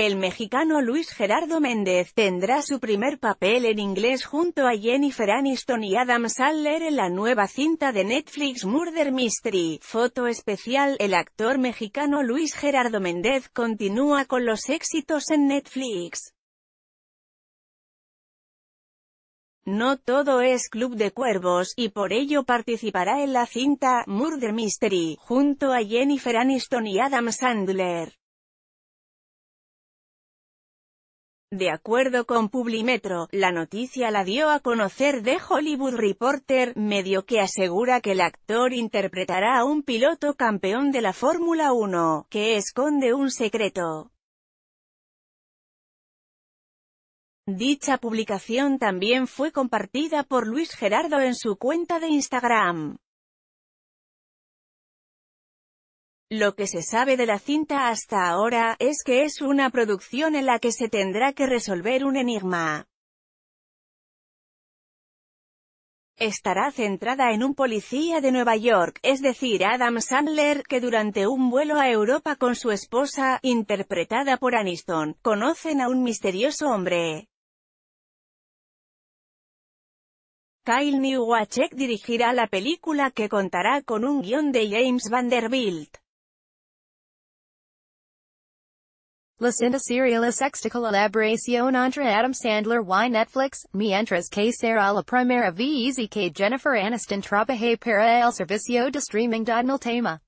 El mexicano Luis Gerardo Méndez tendrá su primer papel en inglés junto a Jennifer Aniston y Adam Sandler en la nueva cinta de Netflix Murder Mystery. Foto especial, el actor mexicano Luis Gerardo Méndez continúa con los éxitos en Netflix. No todo es Club de Cuervos, y por ello participará en la cinta, Murder Mystery, junto a Jennifer Aniston y Adam Sandler. De acuerdo con Publimetro, la noticia la dio a conocer de Hollywood Reporter, medio que asegura que el actor interpretará a un piloto campeón de la Fórmula 1, que esconde un secreto. Dicha publicación también fue compartida por Luis Gerardo en su cuenta de Instagram. Lo que se sabe de la cinta hasta ahora, es que es una producción en la que se tendrá que resolver un enigma. Estará centrada en un policía de Nueva York, es decir Adam Sandler, que durante un vuelo a Europa con su esposa, interpretada por Aniston, conocen a un misterioso hombre. Kyle Newachek dirigirá la película que contará con un guión de James Vanderbilt. La cinta Serialis Extical Elaboración Entre Adam Sandler Y Netflix, Mientras que será la primera vez que Jennifer Aniston Trabaje para el Servicio de Streaming de Tema.